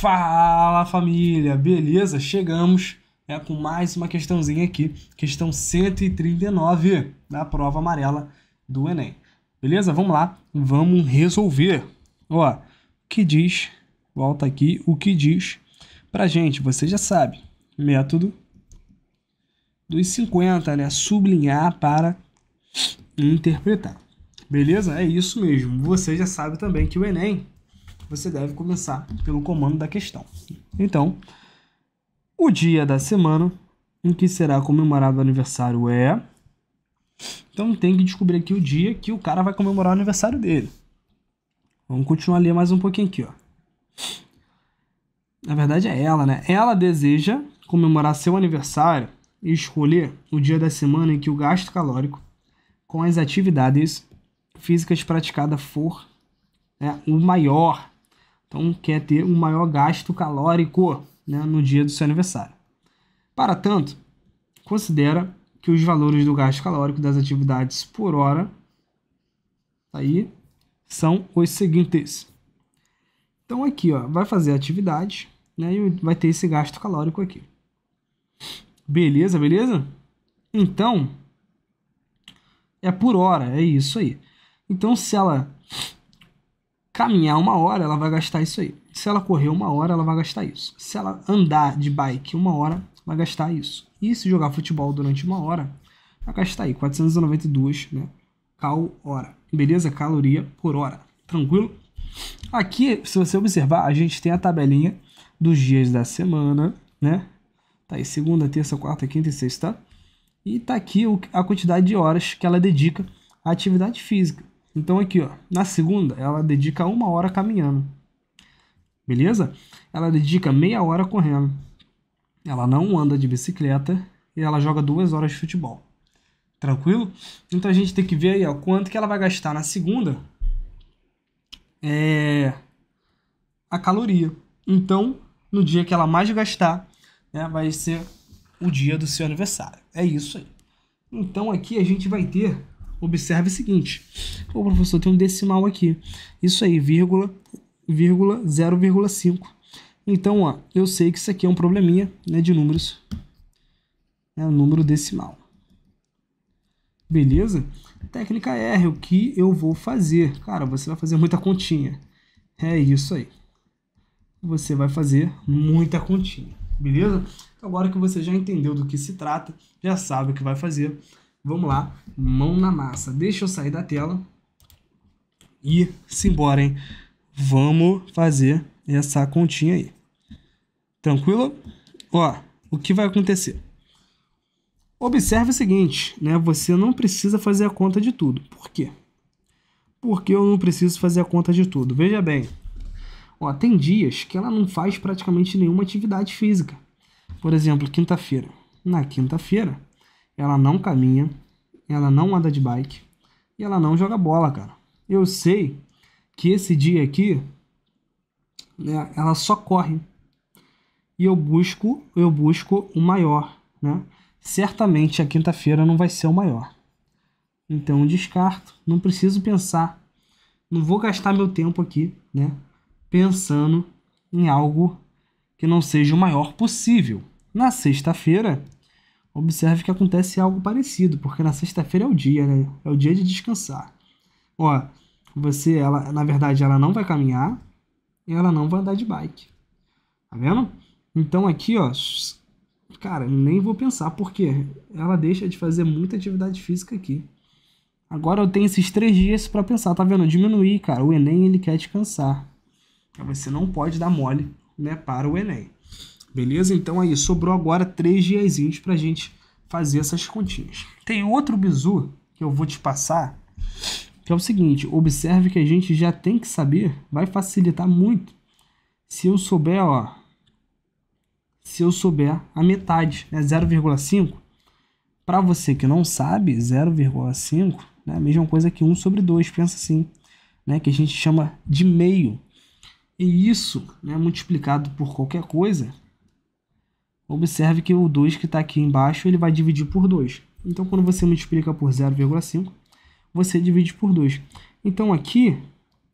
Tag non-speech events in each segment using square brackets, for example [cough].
Fala família, beleza? Chegamos né, com mais uma questãozinha aqui, questão 139 da prova amarela do Enem. Beleza? Vamos lá, vamos resolver. Ó, o que diz, volta aqui, o que diz pra gente, você já sabe, método dos 50, né? Sublinhar para interpretar. Beleza? É isso mesmo. Você já sabe também que o Enem você deve começar pelo comando da questão. Então, o dia da semana em que será comemorado o aniversário é. Então tem que descobrir aqui o dia que o cara vai comemorar o aniversário dele. Vamos continuar ali mais um pouquinho aqui, ó. Na verdade é ela, né? Ela deseja comemorar seu aniversário e escolher o dia da semana em que o gasto calórico com as atividades físicas praticadas for né, o maior então, quer ter um maior gasto calórico né, no dia do seu aniversário. Para tanto, considera que os valores do gasto calórico das atividades por hora aí são os seguintes. Então aqui, ó, vai fazer a atividade, né, e vai ter esse gasto calórico aqui. Beleza, beleza? Então é por hora, é isso aí. Então se ela caminhar uma hora, ela vai gastar isso aí. Se ela correr uma hora, ela vai gastar isso. Se ela andar de bike uma hora, vai gastar isso. E se jogar futebol durante uma hora, vai gastar aí 492 né, cal hora. Beleza? Caloria por hora. Tranquilo? Aqui, se você observar, a gente tem a tabelinha dos dias da semana, né? Tá aí segunda, terça, quarta, quinta e sexta. Tá? E tá aqui a quantidade de horas que ela dedica à atividade física. Então aqui, ó, na segunda, ela dedica uma hora caminhando. Beleza? Ela dedica meia hora correndo. Ela não anda de bicicleta e ela joga duas horas de futebol. Tranquilo? Então a gente tem que ver aí ó, quanto que ela vai gastar na segunda é, a caloria. Então, no dia que ela mais gastar, né, vai ser o dia do seu aniversário. É isso aí. Então aqui a gente vai ter observe o seguinte: o professor tem um decimal aqui. Isso aí, vírgula, vírgula 0,5. Então, ó, eu sei que isso aqui é um probleminha né, de números. É um número decimal. Beleza? Técnica R, o que eu vou fazer? Cara, você vai fazer muita continha. É isso aí. Você vai fazer muita continha. Beleza? Agora que você já entendeu do que se trata, já sabe o que vai fazer, Vamos lá, mão na massa. Deixa eu sair da tela e simbora, hein? Vamos fazer essa continha aí. Tranquilo? Ó, o que vai acontecer? Observe o seguinte, né? Você não precisa fazer a conta de tudo. Por quê? Porque eu não preciso fazer a conta de tudo. Veja bem, ó, tem dias que ela não faz praticamente nenhuma atividade física. Por exemplo, quinta-feira. Na quinta-feira, ela não caminha, ela não anda de bike e ela não joga bola, cara. Eu sei que esse dia aqui, né, ela só corre. E eu busco, eu busco o maior, né? Certamente a quinta-feira não vai ser o maior. Então descarto, não preciso pensar. Não vou gastar meu tempo aqui, né, pensando em algo que não seja o maior possível. Na sexta-feira, observe que acontece algo parecido, porque na sexta-feira é o dia, né? É o dia de descansar. Ó, você, ela, na verdade, ela não vai caminhar e ela não vai andar de bike. Tá vendo? Então aqui, ó, cara, nem vou pensar, porque ela deixa de fazer muita atividade física aqui. Agora eu tenho esses três dias para pensar, tá vendo? Diminuir, cara. O Enem, ele quer descansar. Então, você não pode dar mole, né, para o Enem. Beleza? Então aí, sobrou agora três diazinhos pra gente fazer essas continhas. Tem outro bizu que eu vou te passar, que é o seguinte, observe que a gente já tem que saber, vai facilitar muito, se eu souber, ó, se eu souber a metade, né, 0,5, para você que não sabe, 0,5 é né, a mesma coisa que 1 sobre 2, pensa assim, né, que a gente chama de meio. E isso, né, multiplicado por qualquer coisa, observe que o 2 que está aqui embaixo ele vai dividir por 2. Então, quando você multiplica por 0,5, você divide por 2. Então, aqui,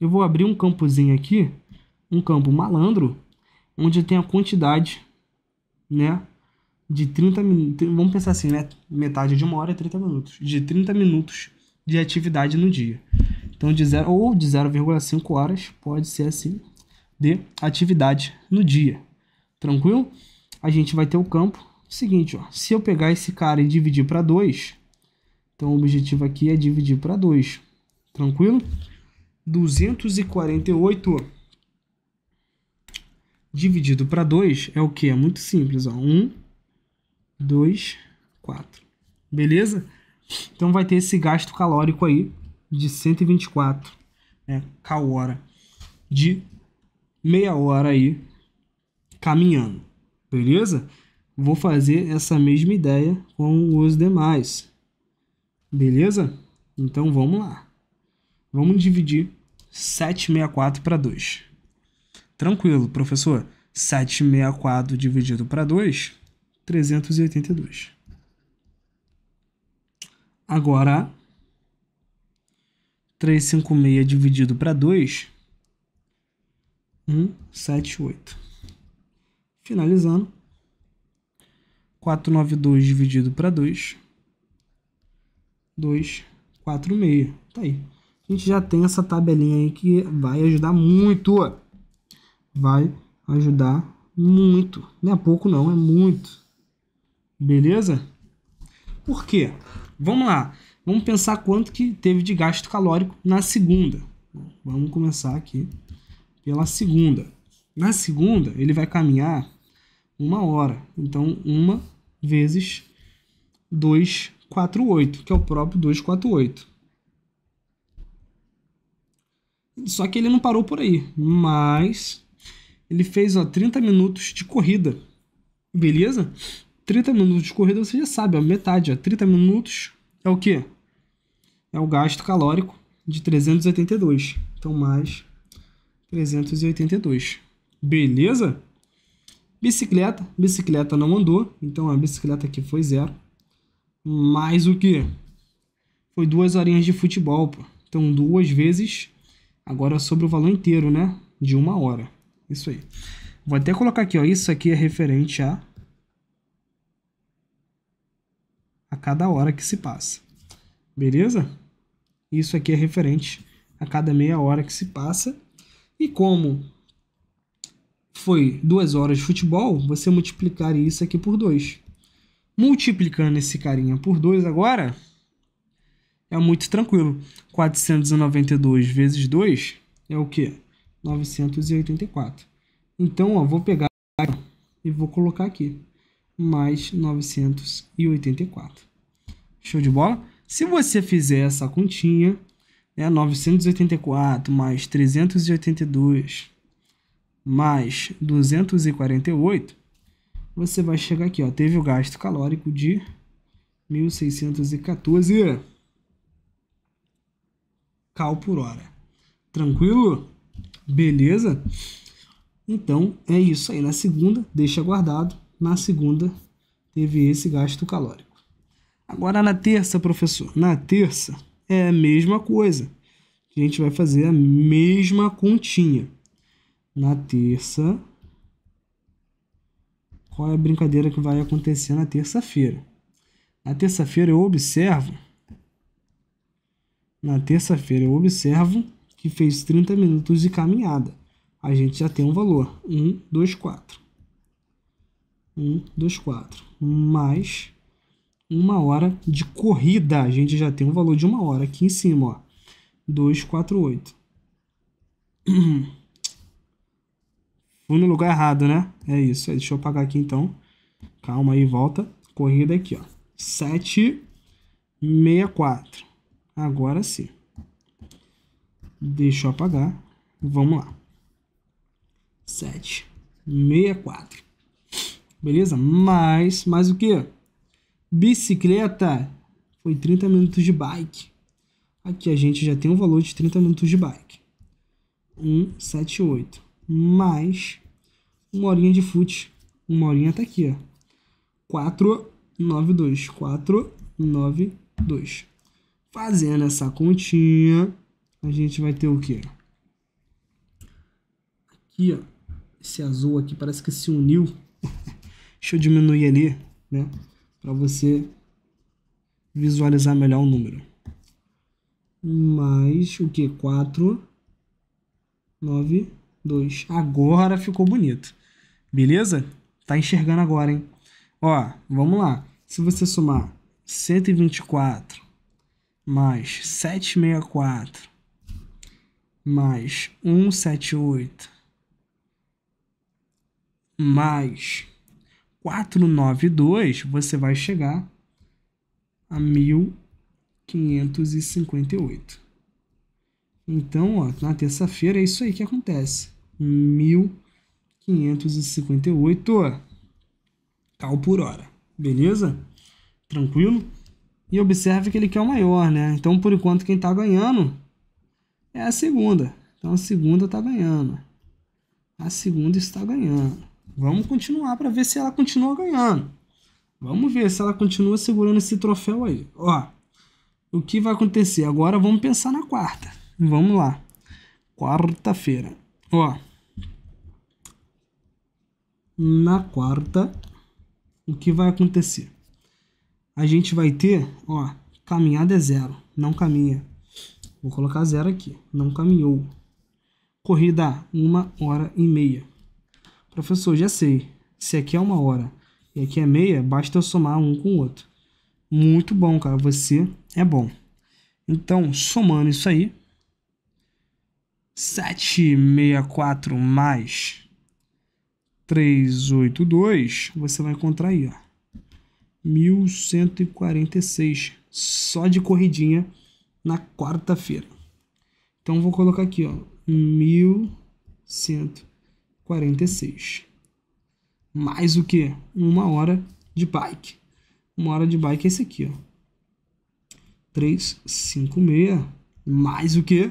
eu vou abrir um campozinho aqui, um campo malandro, onde tem a quantidade né, de 30 minutos, vamos pensar assim, né, metade de uma hora é 30 minutos, de 30 minutos de atividade no dia. Então, de zero, ou de 0,5 horas, pode ser assim, de atividade no dia. Tranquilo? a gente vai ter o campo seguinte, ó, se eu pegar esse cara e dividir para 2, então o objetivo aqui é dividir para 2, tranquilo? 248 dividido para 2 é o que? É muito simples, 1, 2, 4, beleza? Então vai ter esse gasto calórico aí de 124 né, cal hora de meia hora aí caminhando. Beleza? Vou fazer essa mesma ideia com os demais. Beleza? Então vamos lá. Vamos dividir 764 para 2. Tranquilo, professor. 764 dividido para 2, 382. Agora, 356 dividido para 2, 178. Finalizando. 492 dividido para 2. 2, 4 meio. Tá aí. A gente já tem essa tabelinha aí que vai ajudar muito. Vai ajudar muito. Não é pouco não, é muito. Beleza? Por quê? Vamos lá. Vamos pensar quanto que teve de gasto calórico na segunda. Vamos começar aqui pela segunda. Na segunda, ele vai caminhar uma hora. Então, uma vezes 248, que é o próprio 248. Só que ele não parou por aí, mas ele fez ó, 30 minutos de corrida. Beleza? 30 minutos de corrida você já sabe, ó, metade. Ó, 30 minutos é o que? É o gasto calórico de 382. Então, mais 382. Beleza? Bicicleta. Bicicleta não andou. Então a bicicleta aqui foi zero. Mais o que? Foi duas horinhas de futebol, pô. Então duas vezes. Agora sobre o valor inteiro, né? De uma hora. Isso aí. Vou até colocar aqui, ó. Isso aqui é referente a... A cada hora que se passa. Beleza? Isso aqui é referente a cada meia hora que se passa. E como foi duas horas de futebol, você multiplicar isso aqui por 2. Multiplicando esse carinha por 2 agora, é muito tranquilo. 492 vezes 2 é o quê? 984. Então, ó, vou pegar e vou colocar aqui. Mais 984. Show de bola? Se você fizer essa continha, né, 984 mais 382 mais 248, você vai chegar aqui, ó, teve o gasto calórico de 1614 cal por hora. Tranquilo? Beleza? Então, é isso aí. Na segunda, deixa guardado. Na segunda, teve esse gasto calórico. Agora, na terça, professor. Na terça, é a mesma coisa. A gente vai fazer a mesma continha na terça. Qual é a brincadeira que vai acontecer na terça-feira? Na terça-feira eu observo. Na terça-feira eu observo que fez 30 minutos de caminhada. A gente já tem um valor. 1, 2, 4. 1, 2, 4. Mais uma hora de corrida. A gente já tem um valor de uma hora aqui em cima. 2, 4, 8. Fui no lugar errado, né? É isso. É, deixa eu apagar aqui então. Calma aí, volta. Corrida aqui, ó. 764. Agora sim. Deixa eu apagar. Vamos lá. 764. Beleza? Mais, mais o que? Bicicleta. Foi 30 minutos de bike. Aqui a gente já tem um valor de 30 minutos de bike. 178 mais uma horinha de fute. Uma horinha tá aqui, ó. 4, 9, 2. 4, 9, 2. Fazendo essa continha, a gente vai ter o quê? Aqui, ó. Esse azul aqui parece que se uniu. [laughs] Deixa eu diminuir ali, né? Pra você visualizar melhor o número. Mais o que? 4, 9, 2 dois. Agora ficou bonito. Beleza? Tá enxergando agora, hein? Ó, vamos lá. Se você somar 124 mais 764 mais 178 mais 492, você vai chegar a 1558. Então, ó, na terça-feira é isso aí que acontece. 1.558 cal por hora. Beleza? Tranquilo? E observe que ele quer o maior, né? Então, por enquanto, quem está ganhando é a segunda. Então, a segunda está ganhando. A segunda está ganhando. Vamos continuar para ver se ela continua ganhando. Vamos ver se ela continua segurando esse troféu aí. Ó, o que vai acontecer? Agora vamos pensar na quarta. Vamos lá. Quarta-feira. Ó. Na quarta, o que vai acontecer? A gente vai ter, ó, caminhada é zero, não caminha. Vou colocar zero aqui, não caminhou. Corrida, uma hora e meia. Professor, já sei. Se aqui é uma hora e aqui é meia, basta eu somar um com o outro. Muito bom, cara. Você é bom. Então, somando isso aí, 764 mais 382, você vai encontrar aí, ó. 1146 só de corridinha na quarta-feira. Então vou colocar aqui, ó, 1146. Mais o que? Uma hora de bike. Uma hora de bike é esse aqui, ó. 356 mais o que?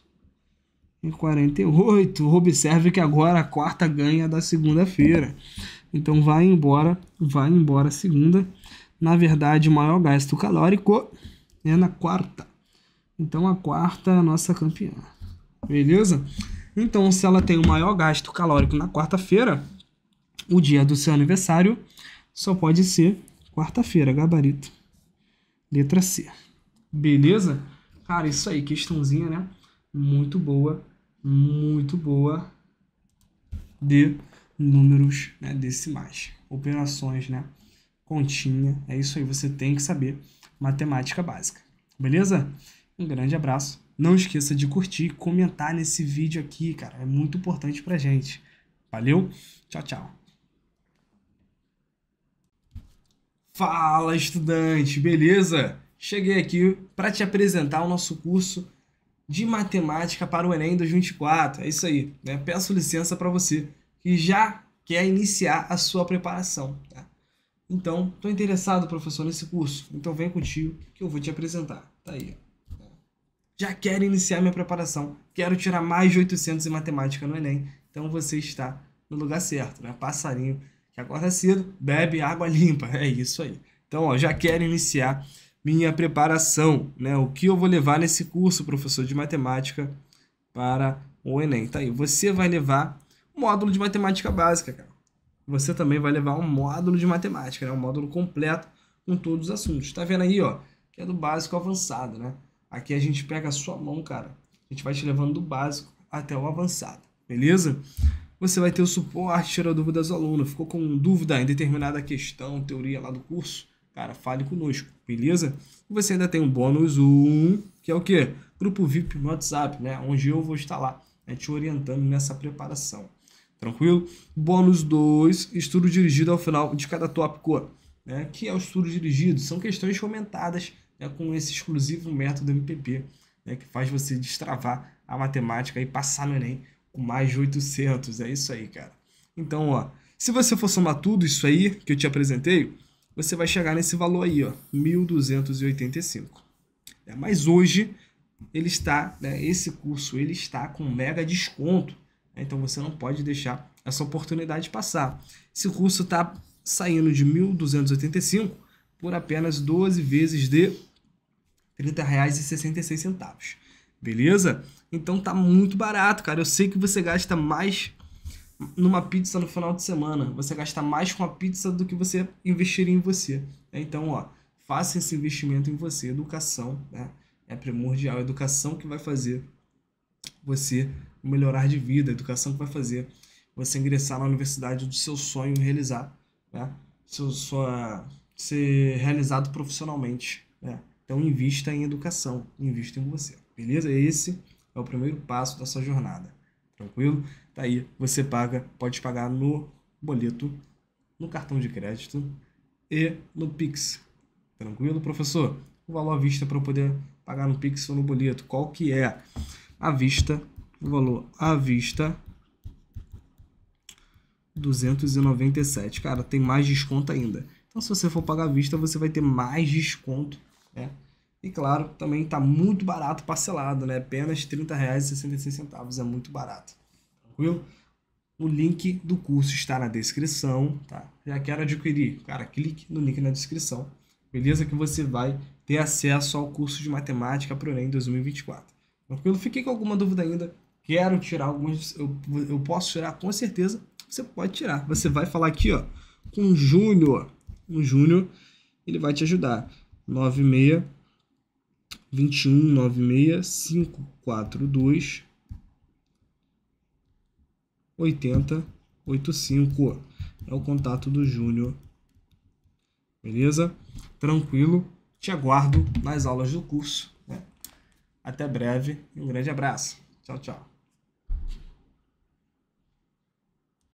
e 48. Observe que agora a quarta ganha da segunda-feira. Então vai embora, vai embora segunda. Na verdade, o maior gasto calórico é na quarta. Então a quarta é a nossa campeã. Beleza? Então, se ela tem o maior gasto calórico na quarta-feira, o dia do seu aniversário só pode ser quarta-feira, gabarito. Letra C. Beleza? Cara, isso aí, questãozinha, né? Muito boa muito boa de números né, decimais, operações, né? Continha, é isso aí, você tem que saber matemática básica, beleza? Um grande abraço, não esqueça de curtir e comentar nesse vídeo aqui, cara, é muito importante pra gente. Valeu, tchau, tchau. Fala, estudante, beleza? Cheguei aqui para te apresentar o nosso curso de matemática para o Enem 2024. É isso aí. Né? Peço licença para você que já quer iniciar a sua preparação. Tá? Então, estou interessado, professor, nesse curso. Então, vem contigo que eu vou te apresentar. Tá aí. Já quero iniciar minha preparação. Quero tirar mais de 800 em matemática no Enem. Então, você está no lugar certo, né? Passarinho que acorda cedo, bebe água limpa. É isso aí. Então, ó, já quero iniciar minha preparação, né? O que eu vou levar nesse curso, professor de matemática, para o Enem. Tá aí, você vai levar módulo de matemática básica, cara. Você também vai levar um módulo de matemática, né? Um módulo completo com todos os assuntos. Tá vendo aí, ó? Que é do básico ao avançado, né? Aqui a gente pega a sua mão, cara. A gente vai te levando do básico até o avançado, beleza? Você vai ter o suporte, tira dúvidas do aluno. Ficou com dúvida em determinada questão, teoria lá do curso? Cara, fale conosco, beleza? E você ainda tem um bônus 1, que é o quê? Grupo VIP no WhatsApp, né? Onde eu vou estar lá, né? te orientando nessa preparação. Tranquilo? Bônus 2, estudo dirigido ao final de cada tópico, né? Que é o estudo dirigido? São questões comentadas né? com esse exclusivo método MPP, né? Que faz você destravar a matemática e passar no Enem com mais de 800. É isso aí, cara. Então, ó, se você for somar tudo isso aí que eu te apresentei, você vai chegar nesse valor aí, ó, 1285. É, mas hoje ele está, né, esse curso ele está com mega desconto. Né, então você não pode deixar essa oportunidade passar. Esse curso está saindo de 1285 por apenas 12 vezes de R$ 30,66. Beleza? Então tá muito barato, cara. Eu sei que você gasta mais numa pizza no final de semana. Você gasta mais com a pizza do que você investiria em você. É, então, ó, faça esse investimento em você. Educação né? é primordial. A educação que vai fazer você melhorar de vida. A educação que vai fazer você ingressar na universidade do seu sonho e realizar. Né? Seu, sua, ser realizado profissionalmente. Né? Então, invista em educação. Invista em você. Beleza? Esse é o primeiro passo da sua jornada. Tranquilo? Tá aí, você paga, pode pagar no boleto, no cartão de crédito e no Pix. Tranquilo, professor? O valor à vista para eu poder pagar no Pix ou no boleto, qual que é? À vista, o valor à vista 297. Cara, tem mais desconto ainda. Então se você for pagar à vista, você vai ter mais desconto, né? E claro, também está muito barato parcelado, né? Apenas R$ 30,66 é muito barato tranquilo? O link do curso está na descrição, tá? Já quero adquirir? Cara, clique no link na descrição, beleza? Que você vai ter acesso ao curso de Matemática para o Enem 2024. Tranquilo? Fiquei com alguma dúvida ainda, quero tirar algumas, eu, eu posso tirar com certeza, você pode tirar. Você vai falar aqui, ó, com o Júnior. O Júnior, ele vai te ajudar. 96 21 96 542 8085. É o contato do Júnior. Beleza? Tranquilo. Te aguardo nas aulas do curso. Né? Até breve um grande abraço. Tchau, tchau.